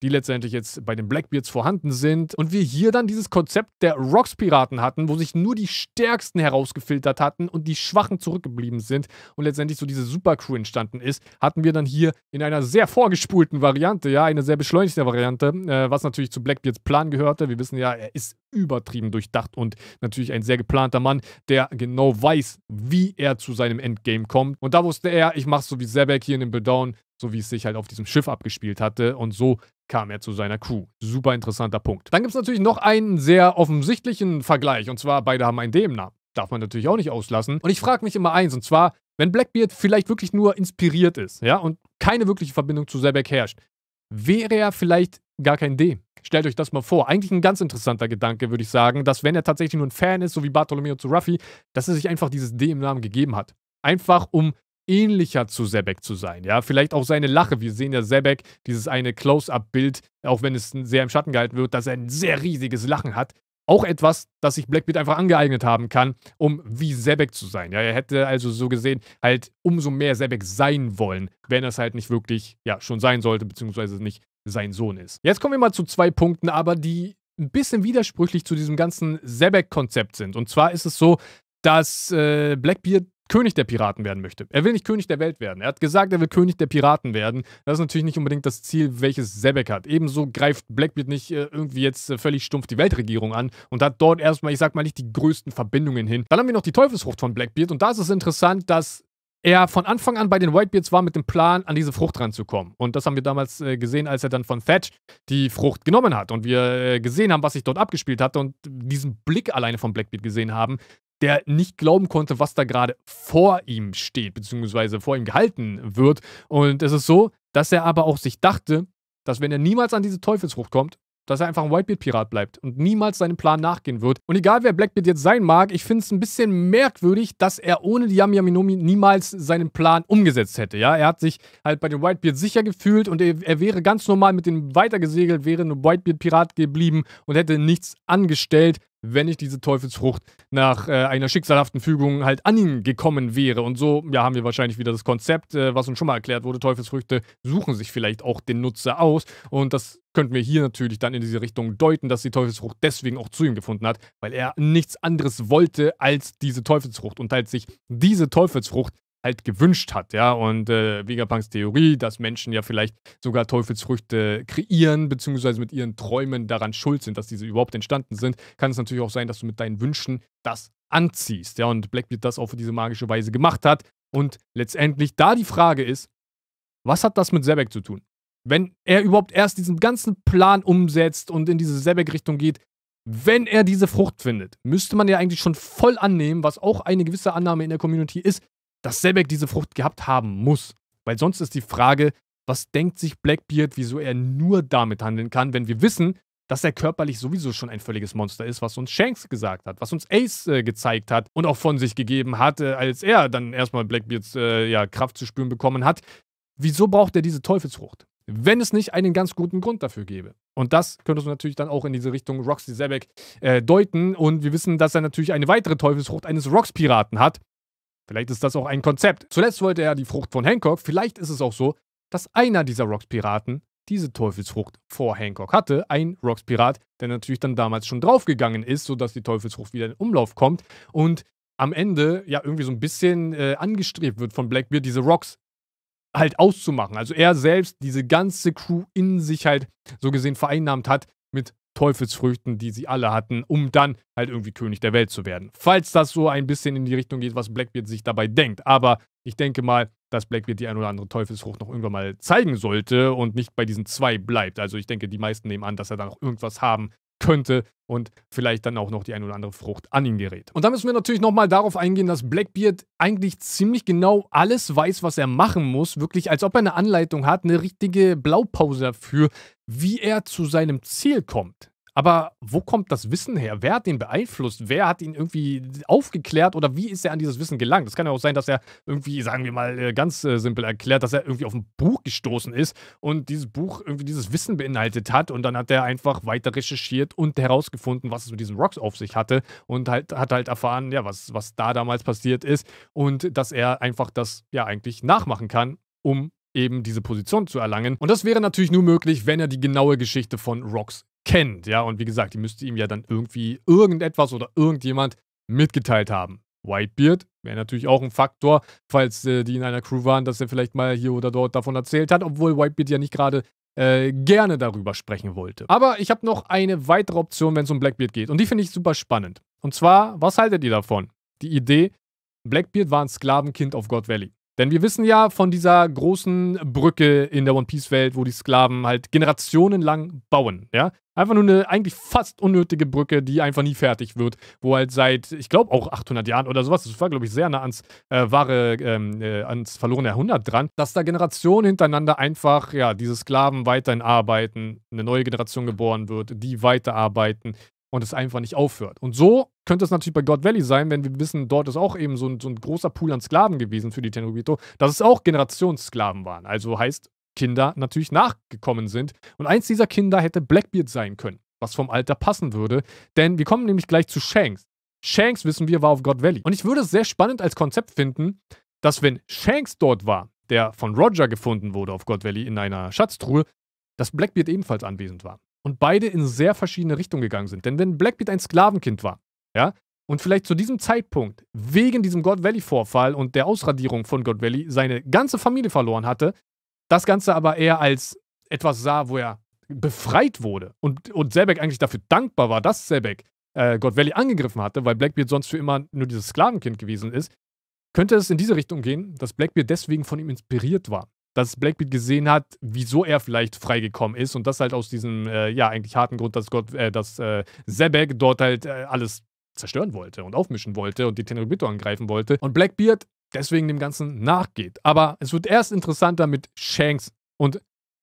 die letztendlich jetzt bei den Blackbeards vorhanden sind. Und wir hier dann dieses Konzept der Rocks-Piraten hatten, wo sich nur die Stärksten herausgefiltert hatten und die Schwachen zurückgeblieben sind und letztendlich so diese Supercrew entstanden ist, hatten wir dann hier in einer sehr vorgespulten Variante, ja, eine sehr beschleunigte Variante, äh, was natürlich zu Blackbeards Plan gehörte. Wir wissen ja, er ist übertrieben durchdacht und natürlich ein sehr geplanter Mann, der genau weiß, wie er zu seinem Endgame kommt. Und da wusste er, ich mache so wie Sebek hier in dem Bedown, so wie es sich halt auf diesem Schiff abgespielt hatte. Und so kam er zu seiner Crew. Super interessanter Punkt. Dann gibt es natürlich noch einen sehr offensichtlichen Vergleich, und zwar beide haben einen Dem-Namen. Darf man natürlich auch nicht auslassen. Und ich frage mich immer eins, und zwar, wenn Blackbeard vielleicht wirklich nur inspiriert ist, ja, und keine wirkliche Verbindung zu Sebek herrscht, wäre er vielleicht gar kein D. Stellt euch das mal vor. Eigentlich ein ganz interessanter Gedanke, würde ich sagen, dass wenn er tatsächlich nur ein Fan ist, so wie Bartolomeo zu Ruffy, dass er sich einfach dieses D im Namen gegeben hat. Einfach um ähnlicher zu Sebek zu sein. Ja, vielleicht auch seine Lache. Wir sehen ja Sebek, dieses eine Close-Up-Bild, auch wenn es sehr im Schatten gehalten wird, dass er ein sehr riesiges Lachen hat. Auch etwas, das sich Blackbeard einfach angeeignet haben kann, um wie Sebek zu sein. Ja, er hätte also so gesehen halt umso mehr Sebek sein wollen, wenn er es halt nicht wirklich ja, schon sein sollte, beziehungsweise nicht sein Sohn ist. Jetzt kommen wir mal zu zwei Punkten, aber die ein bisschen widersprüchlich zu diesem ganzen Sebek-Konzept sind. Und zwar ist es so, dass äh, Blackbeard König der Piraten werden möchte. Er will nicht König der Welt werden. Er hat gesagt, er will König der Piraten werden. Das ist natürlich nicht unbedingt das Ziel, welches Sebek hat. Ebenso greift Blackbeard nicht äh, irgendwie jetzt äh, völlig stumpf die Weltregierung an und hat dort erstmal, ich sag mal, nicht die größten Verbindungen hin. Dann haben wir noch die Teufelsfrucht von Blackbeard und da ist es interessant, dass er von Anfang an bei den Whitebeards war mit dem Plan, an diese Frucht ranzukommen. Und das haben wir damals äh, gesehen, als er dann von Thatch die Frucht genommen hat und wir äh, gesehen haben, was sich dort abgespielt hat und diesen Blick alleine von Blackbeard gesehen haben, der nicht glauben konnte, was da gerade vor ihm steht, beziehungsweise vor ihm gehalten wird. Und es ist so, dass er aber auch sich dachte, dass wenn er niemals an diese Teufelsrucht kommt, dass er einfach ein Whitebeard-Pirat bleibt und niemals seinem Plan nachgehen wird. Und egal wer Blackbeard jetzt sein mag, ich finde es ein bisschen merkwürdig, dass er ohne die Yamiyaminomi niemals seinen Plan umgesetzt hätte. Ja, er hat sich halt bei den Whitebeard sicher gefühlt und er, er wäre ganz normal mit denen weitergesegelt, wäre ein Whitebeard-Pirat geblieben und hätte nichts angestellt wenn ich diese Teufelsfrucht nach äh, einer schicksalhaften Fügung halt an ihn gekommen wäre. Und so ja, haben wir wahrscheinlich wieder das Konzept, äh, was uns schon mal erklärt wurde. Teufelsfrüchte suchen sich vielleicht auch den Nutzer aus. Und das könnten wir hier natürlich dann in diese Richtung deuten, dass die Teufelsfrucht deswegen auch zu ihm gefunden hat, weil er nichts anderes wollte als diese Teufelsfrucht und halt sich diese Teufelsfrucht halt gewünscht hat, ja. Und äh, Vegapunks Theorie, dass Menschen ja vielleicht sogar Teufelsfrüchte kreieren, beziehungsweise mit ihren Träumen daran schuld sind, dass diese überhaupt entstanden sind, kann es natürlich auch sein, dass du mit deinen Wünschen das anziehst, ja. Und Blackbeard das auf diese magische Weise gemacht hat. Und letztendlich da die Frage ist, was hat das mit Sebek zu tun? Wenn er überhaupt erst diesen ganzen Plan umsetzt und in diese Sebek-Richtung geht, wenn er diese Frucht findet, müsste man ja eigentlich schon voll annehmen, was auch eine gewisse Annahme in der Community ist, dass Selbeck diese Frucht gehabt haben muss. Weil sonst ist die Frage, was denkt sich Blackbeard, wieso er nur damit handeln kann, wenn wir wissen, dass er körperlich sowieso schon ein völliges Monster ist, was uns Shanks gesagt hat, was uns Ace äh, gezeigt hat und auch von sich gegeben hat, äh, als er dann erstmal Blackbeards äh, ja, Kraft zu spüren bekommen hat. Wieso braucht er diese Teufelsfrucht? Wenn es nicht einen ganz guten Grund dafür gäbe. Und das könnte uns natürlich dann auch in diese Richtung Roxy Zebek äh, deuten. Und wir wissen, dass er natürlich eine weitere Teufelsfrucht eines Rox-Piraten hat, Vielleicht ist das auch ein Konzept. Zuletzt wollte er die Frucht von Hancock. Vielleicht ist es auch so, dass einer dieser Rocks-Piraten diese Teufelsfrucht vor Hancock hatte, ein Rocks-Pirat, der natürlich dann damals schon draufgegangen ist, sodass die Teufelsfrucht wieder in Umlauf kommt und am Ende ja irgendwie so ein bisschen äh, angestrebt wird von Blackbeard, diese Rocks halt auszumachen. Also er selbst diese ganze Crew in sich halt so gesehen vereinnahmt hat mit Teufelsfrüchten, die sie alle hatten, um dann halt irgendwie König der Welt zu werden. Falls das so ein bisschen in die Richtung geht, was Blackbeard sich dabei denkt. Aber ich denke mal, dass Blackbeard die ein oder andere Teufelsfrucht noch irgendwann mal zeigen sollte und nicht bei diesen zwei bleibt. Also ich denke, die meisten nehmen an, dass er da noch irgendwas haben könnte und vielleicht dann auch noch die ein oder andere Frucht an ihn gerät. Und da müssen wir natürlich nochmal darauf eingehen, dass Blackbeard eigentlich ziemlich genau alles weiß, was er machen muss. Wirklich, als ob er eine Anleitung hat, eine richtige Blaupause dafür, wie er zu seinem Ziel kommt. Aber wo kommt das Wissen her? Wer hat ihn beeinflusst? Wer hat ihn irgendwie aufgeklärt oder wie ist er an dieses Wissen gelangt? Das kann ja auch sein, dass er irgendwie, sagen wir mal äh, ganz äh, simpel erklärt, dass er irgendwie auf ein Buch gestoßen ist und dieses Buch irgendwie dieses Wissen beinhaltet hat und dann hat er einfach weiter recherchiert und herausgefunden, was es mit diesen Rocks auf sich hatte und halt, hat halt erfahren, ja, was, was da damals passiert ist und dass er einfach das ja eigentlich nachmachen kann, um eben diese Position zu erlangen. Und das wäre natürlich nur möglich, wenn er die genaue Geschichte von Rocks kennt. Ja, und wie gesagt, die müsste ihm ja dann irgendwie irgendetwas oder irgendjemand mitgeteilt haben. Whitebeard wäre natürlich auch ein Faktor, falls äh, die in einer Crew waren, dass er vielleicht mal hier oder dort davon erzählt hat, obwohl Whitebeard ja nicht gerade äh, gerne darüber sprechen wollte. Aber ich habe noch eine weitere Option, wenn es um Blackbeard geht. Und die finde ich super spannend. Und zwar, was haltet ihr davon? Die Idee, Blackbeard war ein Sklavenkind auf God Valley. Denn wir wissen ja von dieser großen Brücke in der One Piece Welt, wo die Sklaven halt generationenlang bauen, ja? Einfach nur eine eigentlich fast unnötige Brücke, die einfach nie fertig wird, wo halt seit, ich glaube auch 800 Jahren oder sowas, das war glaube ich sehr nah ans äh, wahre, ähm, äh, ans verlorene Jahrhundert dran, dass da Generationen hintereinander einfach, ja, diese Sklaven weiterhin arbeiten, eine neue Generation geboren wird, die weiterarbeiten, und es einfach nicht aufhört. Und so könnte es natürlich bei God Valley sein, wenn wir wissen, dort ist auch eben so ein, so ein großer Pool an Sklaven gewesen für die Tenryubito, dass es auch Generationssklaven waren. Also heißt, Kinder natürlich nachgekommen sind. Und eins dieser Kinder hätte Blackbeard sein können, was vom Alter passen würde. Denn wir kommen nämlich gleich zu Shanks. Shanks, wissen wir, war auf God Valley. Und ich würde es sehr spannend als Konzept finden, dass wenn Shanks dort war, der von Roger gefunden wurde auf God Valley in einer Schatztruhe, dass Blackbeard ebenfalls anwesend war und beide in sehr verschiedene Richtungen gegangen sind. Denn wenn Blackbeard ein Sklavenkind war, ja, und vielleicht zu diesem Zeitpunkt wegen diesem God Valley Vorfall und der Ausradierung von God Valley seine ganze Familie verloren hatte, das Ganze aber eher als etwas sah, wo er befreit wurde und, und Sebek eigentlich dafür dankbar war, dass Sebek äh, God Valley angegriffen hatte, weil Blackbeard sonst für immer nur dieses Sklavenkind gewesen ist, könnte es in diese Richtung gehen, dass Blackbeard deswegen von ihm inspiriert war dass Blackbeard gesehen hat, wieso er vielleicht freigekommen ist und das halt aus diesem, äh, ja, eigentlich harten Grund, dass Gott, äh, dass äh, Zebek dort halt äh, alles zerstören wollte und aufmischen wollte und die Tenryubito angreifen wollte und Blackbeard deswegen dem Ganzen nachgeht. Aber es wird erst interessanter mit Shanks und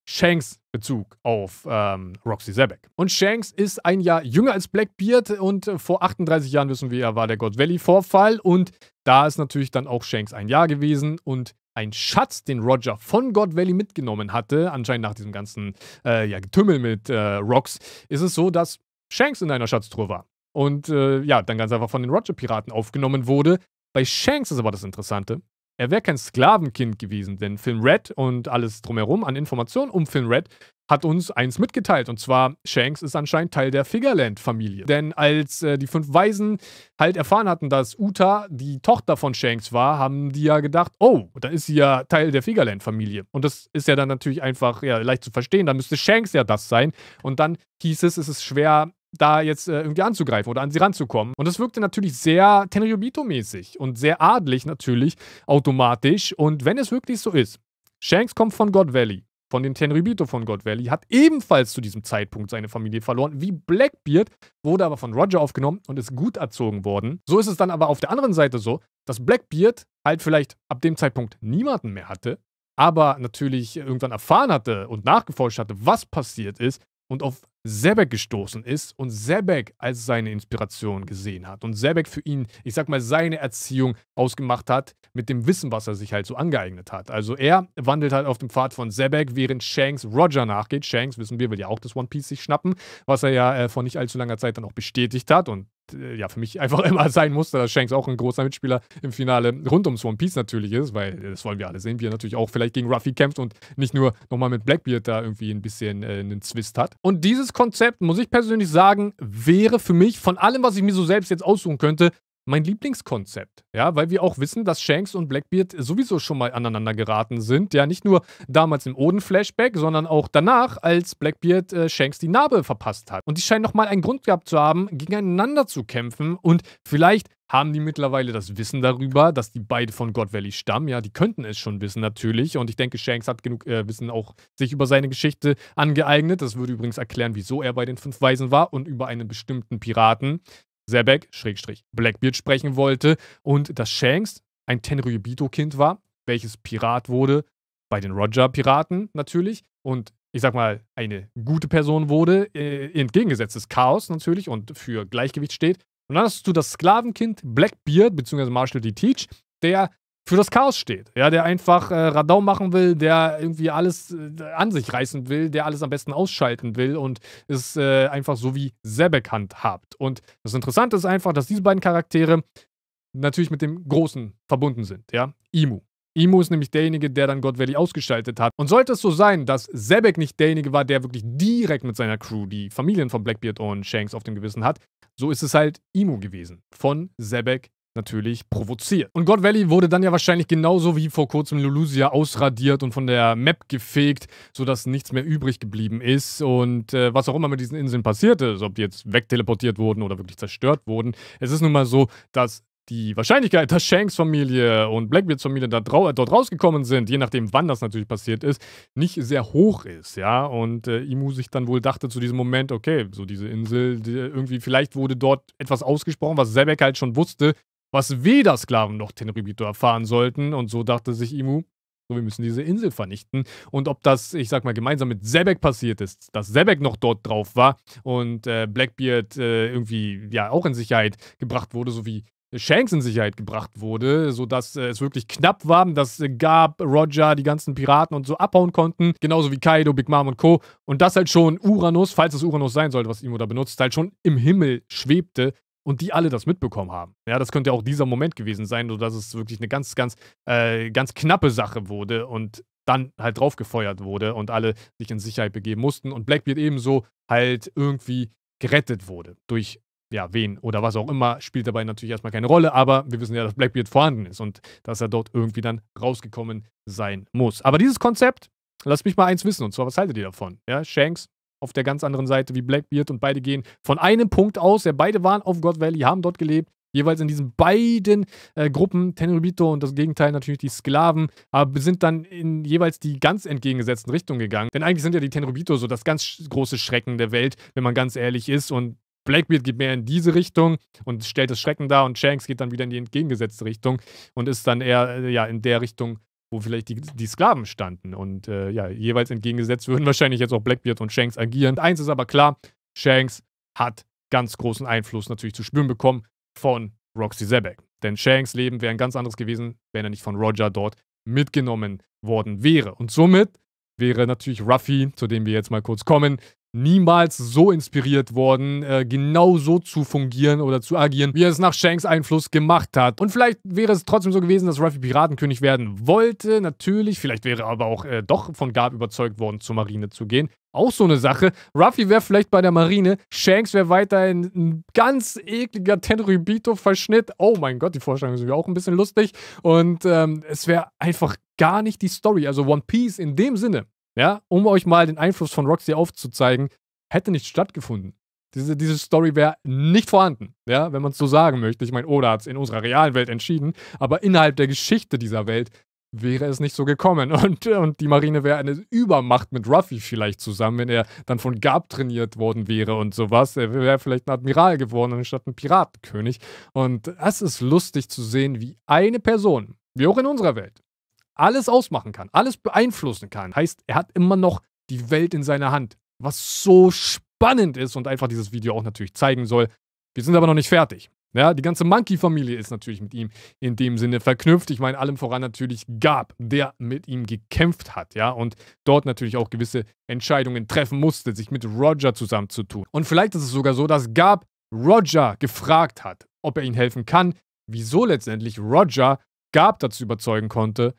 Shanks Bezug auf ähm, Roxy Zebek. Und Shanks ist ein Jahr jünger als Blackbeard und vor 38 Jahren wissen wir, er war der God Valley Vorfall und da ist natürlich dann auch Shanks ein Jahr gewesen und ein Schatz, den Roger von God Valley mitgenommen hatte, anscheinend nach diesem ganzen äh, ja, Getümmel mit äh, Rocks, ist es so, dass Shanks in einer Schatztruhe war. Und äh, ja, dann ganz einfach von den Roger-Piraten aufgenommen wurde. Bei Shanks ist aber das Interessante. Er wäre kein Sklavenkind gewesen, denn Finn Red und alles drumherum an Informationen um Finn Red hat uns eins mitgeteilt. Und zwar, Shanks ist anscheinend Teil der Figgerland-Familie. Denn als äh, die fünf Waisen halt erfahren hatten, dass Uta die Tochter von Shanks war, haben die ja gedacht, oh, da ist sie ja Teil der Figgerland-Familie. Und das ist ja dann natürlich einfach ja, leicht zu verstehen. Dann müsste Shanks ja das sein. Und dann hieß es, es ist schwer, da jetzt äh, irgendwie anzugreifen oder an sie ranzukommen. Und das wirkte natürlich sehr Tenryubito-mäßig und sehr adlig natürlich, automatisch. Und wenn es wirklich so ist, Shanks kommt von God Valley von den Tenribito von God Valley hat ebenfalls zu diesem Zeitpunkt seine Familie verloren, wie Blackbeard, wurde aber von Roger aufgenommen und ist gut erzogen worden. So ist es dann aber auf der anderen Seite so, dass Blackbeard halt vielleicht ab dem Zeitpunkt niemanden mehr hatte, aber natürlich irgendwann erfahren hatte und nachgeforscht hatte, was passiert ist und auf Sebek gestoßen ist und Sebek als seine Inspiration gesehen hat und Sebek für ihn, ich sag mal, seine Erziehung ausgemacht hat mit dem Wissen, was er sich halt so angeeignet hat. Also er wandelt halt auf dem Pfad von Sebek, während Shanks Roger nachgeht. Shanks, wissen wir, will ja auch das One Piece sich schnappen, was er ja äh, vor nicht allzu langer Zeit dann auch bestätigt hat und äh, ja, für mich (laughs) einfach immer sein musste, dass Shanks auch ein großer Mitspieler im Finale rund ums One Piece natürlich ist, weil äh, das wollen wir alle sehen, wie er natürlich auch vielleicht gegen Ruffy kämpft und nicht nur nochmal mit Blackbeard da irgendwie ein bisschen äh, einen Zwist hat. Und dieses Konzept, muss ich persönlich sagen, wäre für mich von allem, was ich mir so selbst jetzt aussuchen könnte, mein Lieblingskonzept. Ja, weil wir auch wissen, dass Shanks und Blackbeard sowieso schon mal aneinander geraten sind. Ja, nicht nur damals im Oden-Flashback, sondern auch danach, als Blackbeard äh, Shanks die Narbe verpasst hat. Und die scheinen nochmal einen Grund gehabt zu haben, gegeneinander zu kämpfen. Und vielleicht haben die mittlerweile das Wissen darüber, dass die beide von God Valley stammen. Ja, die könnten es schon wissen natürlich. Und ich denke, Shanks hat genug äh, Wissen auch sich über seine Geschichte angeeignet. Das würde übrigens erklären, wieso er bei den fünf Weisen war und über einen bestimmten Piraten, Sebek, Schrägstrich, Blackbeard sprechen wollte und dass Shanks ein Tenryubito-Kind war, welches Pirat wurde, bei den Roger-Piraten natürlich und ich sag mal, eine gute Person wurde, äh, entgegengesetztes Chaos natürlich und für Gleichgewicht steht. Und dann hast du das Sklavenkind Blackbeard, beziehungsweise Marshall D. Teach, der für das Chaos steht. Ja, der einfach äh, Radau machen will, der irgendwie alles äh, an sich reißen will, der alles am besten ausschalten will und ist äh, einfach so wie sehr bekannt habt. Und das Interessante ist einfach, dass diese beiden Charaktere natürlich mit dem Großen verbunden sind, ja. Imu. Imu ist nämlich derjenige, der dann God Valley ausgestaltet hat. Und sollte es so sein, dass Sebek nicht derjenige war, der wirklich direkt mit seiner Crew die Familien von Blackbeard und Shanks auf dem Gewissen hat, so ist es halt Imu gewesen. Von Sebek natürlich provoziert. Und God Valley wurde dann ja wahrscheinlich genauso wie vor kurzem Lulusia ausradiert und von der Map gefegt, sodass nichts mehr übrig geblieben ist. Und äh, was auch immer mit diesen Inseln passierte, also ob die jetzt wegteleportiert wurden oder wirklich zerstört wurden, es ist nun mal so, dass die Wahrscheinlichkeit, dass Shanks Familie und Blackbeards Familie da dort rausgekommen sind, je nachdem wann das natürlich passiert ist, nicht sehr hoch ist, ja. Und äh, Imu sich dann wohl dachte zu diesem Moment, okay, so diese Insel, die irgendwie vielleicht wurde dort etwas ausgesprochen, was Sebek halt schon wusste, was weder Sklaven noch Tenribito erfahren sollten. Und so dachte sich Imu, so, wir müssen diese Insel vernichten. Und ob das, ich sag mal, gemeinsam mit Sebek passiert ist, dass Sebek noch dort drauf war und äh, Blackbeard äh, irgendwie ja auch in Sicherheit gebracht wurde, sowie Shanks in Sicherheit gebracht wurde, sodass äh, es wirklich knapp war, dass äh, Gab, Roger, die ganzen Piraten und so abhauen konnten, genauso wie Kaido, Big Mom und Co. Und das halt schon Uranus, falls es Uranus sein sollte, was Imo da benutzt, halt schon im Himmel schwebte und die alle das mitbekommen haben. Ja, das könnte ja auch dieser Moment gewesen sein, sodass es wirklich eine ganz, ganz, äh, ganz knappe Sache wurde und dann halt draufgefeuert wurde und alle sich in Sicherheit begeben mussten und Blackbeard ebenso halt irgendwie gerettet wurde durch ja, wen oder was auch immer, spielt dabei natürlich erstmal keine Rolle, aber wir wissen ja, dass Blackbeard vorhanden ist und dass er dort irgendwie dann rausgekommen sein muss. Aber dieses Konzept, lasst mich mal eins wissen, und zwar, was haltet ihr davon? Ja, Shanks auf der ganz anderen Seite wie Blackbeard und beide gehen von einem Punkt aus, ja, beide waren auf God Valley, haben dort gelebt, jeweils in diesen beiden äh, Gruppen, Tenryubito und das Gegenteil natürlich die Sklaven, aber sind dann in jeweils die ganz entgegengesetzten Richtungen gegangen. Denn eigentlich sind ja die Tenryubito so das ganz große Schrecken der Welt, wenn man ganz ehrlich ist und Blackbeard geht mehr in diese Richtung und stellt das Schrecken dar und Shanks geht dann wieder in die entgegengesetzte Richtung und ist dann eher äh, ja in der Richtung wo vielleicht die, die Sklaven standen. Und äh, ja, jeweils entgegengesetzt würden wahrscheinlich jetzt auch Blackbeard und Shanks agieren. Eins ist aber klar, Shanks hat ganz großen Einfluss natürlich zu spüren bekommen von Roxy Zebek. Denn Shanks Leben wäre ein ganz anderes gewesen, wenn er nicht von Roger dort mitgenommen worden wäre. Und somit wäre natürlich Ruffy, zu dem wir jetzt mal kurz kommen, niemals so inspiriert worden, äh, genau so zu fungieren oder zu agieren, wie er es nach Shanks Einfluss gemacht hat. Und vielleicht wäre es trotzdem so gewesen, dass Ruffy Piratenkönig werden wollte, natürlich. Vielleicht wäre er aber auch äh, doch von Garb überzeugt worden, zur Marine zu gehen. Auch so eine Sache. Ruffy wäre vielleicht bei der Marine, Shanks wäre weiterhin ein ganz ekliger Tenryubito-Verschnitt. Oh mein Gott, die Vorstellung ist mir auch ein bisschen lustig. Und ähm, es wäre einfach gar nicht die Story. Also One Piece in dem Sinne ja, um euch mal den Einfluss von Roxy aufzuzeigen, hätte nicht stattgefunden. Diese, diese Story wäre nicht vorhanden, ja, wenn man es so sagen möchte. Ich meine, Oda hat es in unserer realen Welt entschieden, aber innerhalb der Geschichte dieser Welt wäre es nicht so gekommen. (laughs) Und, und die Marine wäre eine Übermacht mit Ruffy vielleicht zusammen, wenn er dann von Gab trainiert worden wäre und sowas. Er wäre vielleicht ein Admiral geworden anstatt ein Piratenkönig. Und das ist lustig zu sehen, wie eine Person, wie auch in unserer Welt, alles ausmachen kann, alles beeinflussen kann. Heißt, er hat immer noch die Welt in seiner Hand, was so spannend ist und einfach dieses Video auch natürlich zeigen soll. Wir sind aber noch nicht fertig. Ja, die ganze Monkey-Familie ist natürlich mit ihm in dem Sinne verknüpft. Ich meine, allem voran natürlich Gab, der mit ihm gekämpft hat, ja, und dort natürlich auch gewisse Entscheidungen treffen musste, sich mit Roger zusammenzutun. Und vielleicht ist es sogar so, dass Gab Roger gefragt hat, ob er ihm helfen kann, wieso letztendlich Roger Gab dazu überzeugen konnte,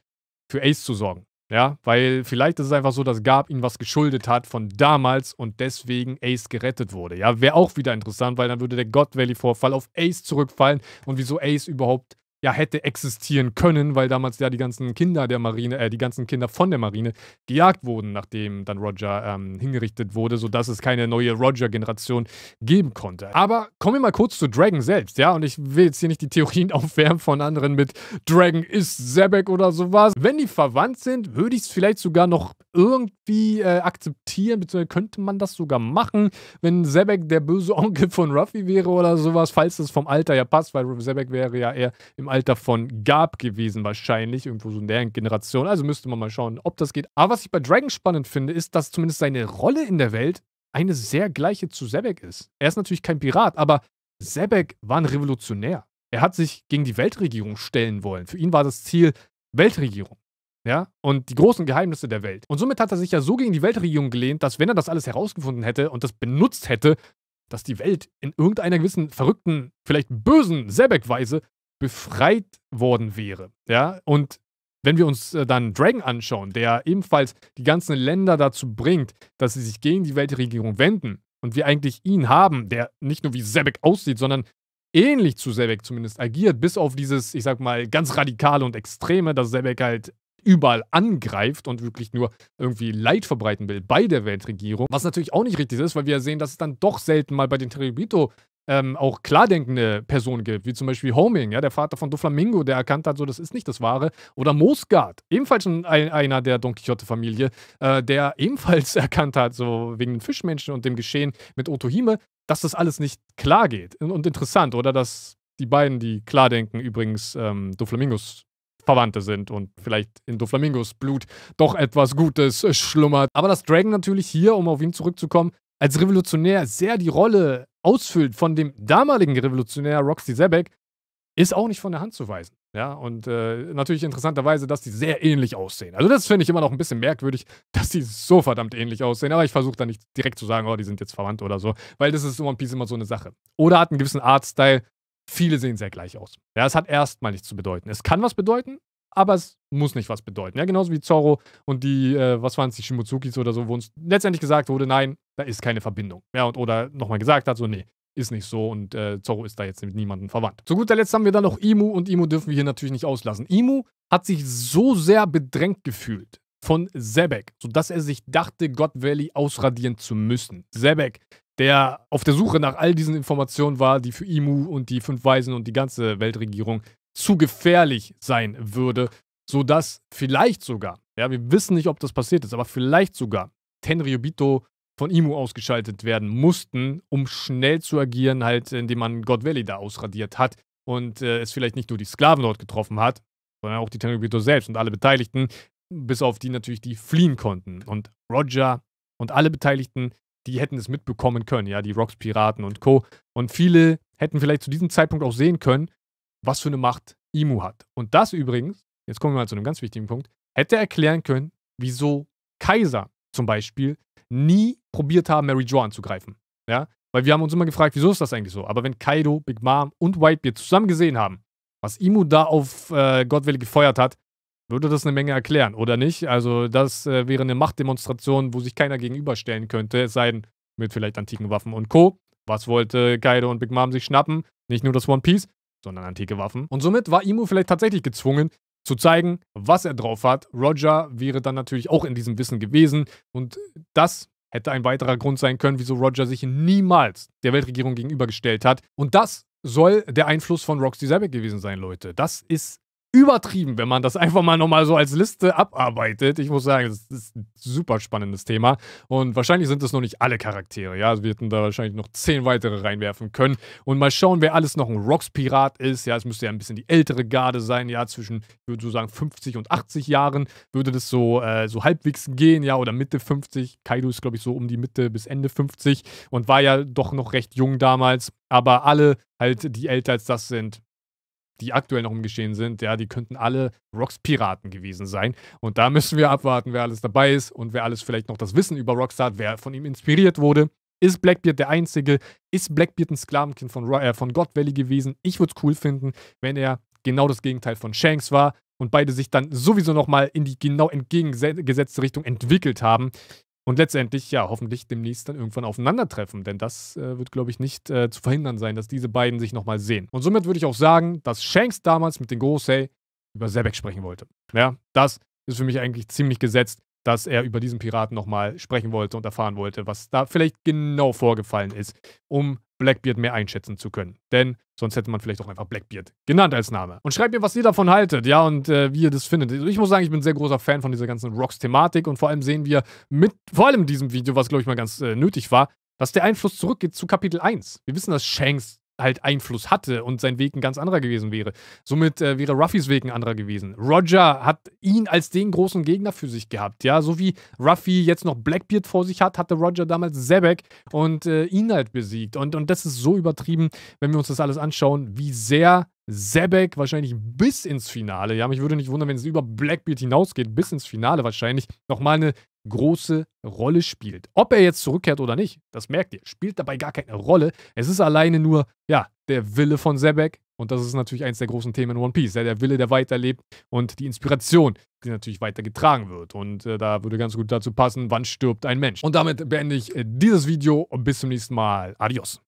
für Ace zu sorgen. Ja, weil vielleicht ist es einfach so, dass Gab ihn was geschuldet hat von damals und deswegen Ace gerettet wurde. Ja, wäre auch wieder interessant, weil dann würde der God Valley Vorfall auf Ace zurückfallen und wieso Ace überhaupt ja hätte existieren können, weil damals ja die ganzen Kinder der Marine, äh, die ganzen Kinder von der Marine gejagt wurden, nachdem dann Roger ähm, hingerichtet wurde, sodass es keine neue Roger-Generation geben konnte. Aber kommen wir mal kurz zu Dragon selbst, ja, und ich will jetzt hier nicht die Theorien (laughs) aufwärmen von anderen mit Dragon ist Zebek oder sowas. Wenn die verwandt sind, würde ich es vielleicht sogar noch irgendwie äh, akzeptieren, beziehungsweise könnte man das sogar machen, wenn Zebek der böse (laughs) Onkel von Ruffy wäre oder sowas, falls es vom Alter ja passt, weil Zebek wäre ja eher im Alter Alter von Gab gewesen, wahrscheinlich, irgendwo so in der Generation. Also müsste man mal schauen, ob das geht. Aber was ich bei Dragon spannend finde, ist, dass zumindest seine Rolle in der Welt eine sehr gleiche zu Sebek ist. Er ist natürlich kein Pirat, aber Sebek war ein Revolutionär. Er hat sich gegen die Weltregierung stellen wollen. Für ihn war das Ziel Weltregierung. Ja, und die großen Geheimnisse der Welt. Und somit hat er sich ja so gegen die Weltregierung gelehnt, dass wenn er das alles herausgefunden hätte und das benutzt hätte, dass die Welt in irgendeiner gewissen verrückten, vielleicht bösen Sebek-Weise befreit worden wäre. Ja, und wenn wir uns äh, dann Dragon anschauen, der ebenfalls die ganzen Länder dazu bringt, dass sie sich gegen die Weltregierung wenden und wir eigentlich ihn haben, der nicht nur wie Sebek aussieht, sondern ähnlich zu Sebek zumindest agiert, bis auf dieses, ich sag mal, ganz radikale und extreme, dass Sebek halt überall angreift und wirklich nur irgendwie Leid verbreiten will bei der Weltregierung. Was natürlich auch nicht richtig ist, weil wir sehen, dass es dann doch selten mal bei den Terribito ähm, auch klardenkende Personen gibt, wie zum Beispiel Homing, ja, der Vater von Doflamingo, der erkannt hat, so das ist nicht das Wahre, oder Mosgard, ebenfalls ein, einer der Don Quixote-Familie, äh, der ebenfalls (laughs) erkannt hat, so wegen den Fischmenschen und dem Geschehen mit Otohime, dass das alles nicht klar geht. Und, und interessant, oder? Dass die beiden, die klardenken, übrigens ähm, Doflamingos Verwandte sind und vielleicht in Doflamingos Blut doch etwas Gutes schlummert. Aber dass Dragon natürlich hier, um auf ihn zurückzukommen, als Revolutionär sehr die Rolle ausfüllt von dem damaligen Revolutionär Roxy Sebek, ist auch nicht von der Hand zu weisen. Ja, und äh, natürlich interessanterweise, dass die sehr ähnlich aussehen. Also, das finde ich immer noch ein bisschen merkwürdig, (laughs) dass die so verdammt ähnlich aussehen. Aber ich versuche da nicht direkt zu sagen, oh, die sind jetzt verwandt oder so, weil das ist in One Piece immer so eine Sache. Oder hat einen gewissen Artstyle. Viele sehen sehr gleich aus. Ja, es hat erstmal nichts zu bedeuten. Es kann was bedeuten, aber es muss nicht was bedeuten. Ja, genauso wie Zorro und die, äh, was waren es, die Shimotsukis oder so, wo uns letztendlich gesagt wurde, nein, da ist keine Verbindung. Ja, und oder nochmal gesagt hat, so, nee, ist nicht so und äh, Zorro ist da jetzt mit niemandem verwandt. Zu guter Letzt haben wir dann noch Imu und Imu dürfen wir hier natürlich nicht auslassen. Imu hat sich so sehr bedrängt gefühlt von Sebek, sodass er sich dachte, God Valley ausradieren zu müssen. Sebek, der auf der Suche nach all diesen Informationen war, die für Imu und die fünf Weisen und die ganze Weltregierung zu gefährlich sein würde, sodass vielleicht sogar, ja, wir wissen nicht, ob das passiert ist, aber vielleicht sogar Tenryubito von Imu ausgeschaltet werden mussten, um schnell zu agieren, halt indem man God Valley da ausradiert hat und äh, es vielleicht nicht nur die Sklaven dort getroffen hat, sondern auch die Tenryubito selbst und alle Beteiligten, bis auf die natürlich, die fliehen konnten. Und Roger und alle Beteiligten, die hätten es mitbekommen können, ja, die Rocks Piraten und Co. Und viele hätten vielleicht zu diesem Zeitpunkt auch sehen können, was für eine Macht Imu hat. Und das übrigens, jetzt kommen wir mal zu einem ganz wichtigen Punkt, hätte erklären können, wieso Kaiser zum Beispiel nie probiert haben, Mary Jo anzugreifen. Ja? Weil wir haben uns immer gefragt, wieso ist das eigentlich so? Aber wenn Kaido, Big Mom und Whitebeard zusammen gesehen haben, was Imu da auf äh, Gottwille gefeuert hat, würde das eine Menge erklären, oder nicht? Also, das äh, wäre eine Machtdemonstration, wo sich keiner gegenüberstellen könnte, es sei denn, mit vielleicht antiken Waffen und Co. Was wollte Kaido und Big Mom sich schnappen? Nicht nur das One Piece, sondern antike Waffen. Und somit war Imu vielleicht tatsächlich gezwungen, zu zeigen, was er drauf hat. Roger wäre dann natürlich auch in diesem Wissen gewesen und das hätte ein weiterer Grund sein können, wieso Roger sich niemals der Weltregierung gegenübergestellt hat. Und das soll der Einfluss von Roxy Zabek gewesen sein, Leute. Das ist übertrieben, wenn man das einfach mal nochmal so als Liste abarbeitet. Ich muss sagen, das ist ein super spannendes Thema. Und wahrscheinlich sind es noch nicht alle Charaktere. Ja, also wir hätten da wahrscheinlich noch zehn weitere reinwerfen können. Und mal schauen, wer alles noch ein Rocks-Pirat ist. Ja, es müsste ja ein bisschen die ältere Garde sein. Ja, zwischen, ich würde so sagen, 50 und 80 Jahren würde das so, äh, so halbwegs gehen. Ja, oder Mitte 50. Kaido ist, glaube ich, so um die Mitte bis Ende 50 und war ja doch noch recht jung damals. Aber alle halt, die älter als das sind, die aktuell noch im Geschehen sind, ja, die könnten alle Rocks piraten gewesen sein. Und da müssen wir abwarten, wer alles dabei ist und wer alles vielleicht noch das Wissen über Rocks hat, wer von ihm inspiriert wurde. Ist Blackbeard der Einzige? Ist Blackbeard ein Sklavenkind von, äh, von God Valley gewesen? Ich würde es cool finden, wenn er genau das Gegenteil von Shanks war und beide sich dann sowieso nochmal in die genau entgegengesetzte Richtung entwickelt haben und letztendlich ja hoffentlich demnächst dann irgendwann aufeinandertreffen, denn das äh, wird, glaube ich, nicht äh, zu verhindern sein, dass diese beiden sich nochmal sehen. Und somit würde ich auch sagen, dass Shanks damals mit den Gosei über Sebek sprechen wollte. Ja, das ist für mich eigentlich ziemlich gesetzt, dass er über diesen Piraten nochmal sprechen wollte und erfahren wollte, was da vielleicht genau vorgefallen ist, um Blackbeard mehr einschätzen zu können. Denn sonst hätte man vielleicht auch einfach Blackbeard genannt als Name. Und schreibt mir, was ihr davon haltet, ja, und äh, wie ihr das findet. Also ich muss sagen, ich bin ein sehr großer Fan von dieser ganzen Rocks-Thematik und vor allem sehen wir mit, vor allem in diesem Video, was glaube ich mal ganz äh, nötig war, dass der Einfluss zurückgeht zu Kapitel 1. Wir wissen, dass Shanks halt Einfluss hatte und sein Weg ein ganz anderer gewesen wäre. Somit äh, wäre Ruffys Weg ein anderer gewesen. Roger hat ihn als den großen Gegner für sich gehabt, ja. So wie Ruffy jetzt noch Blackbeard vor sich hat, hatte Roger damals Zebek und äh, ihn halt besiegt. Und, und das ist so übertrieben, wenn wir uns das alles anschauen, wie sehr Zebek wahrscheinlich bis ins Finale, ja, mich würde nicht wundern, wenn es über Blackbeard hinausgeht, bis ins Finale wahrscheinlich nochmal eine große Rolle spielt. Ob er jetzt zurückkehrt oder nicht, das merkt ihr, spielt dabei gar keine Rolle. Es ist alleine nur, ja, der Wille von Sebek. Und das ist natürlich eins der großen Themen in One Piece. Der Wille, der weiterlebt und die Inspiration, die natürlich weiter getragen wird. Und äh, da würde ganz gut dazu passen, wann stirbt ein Mensch. Und damit beende ich äh, dieses Video und bis zum nächsten Mal. Adios.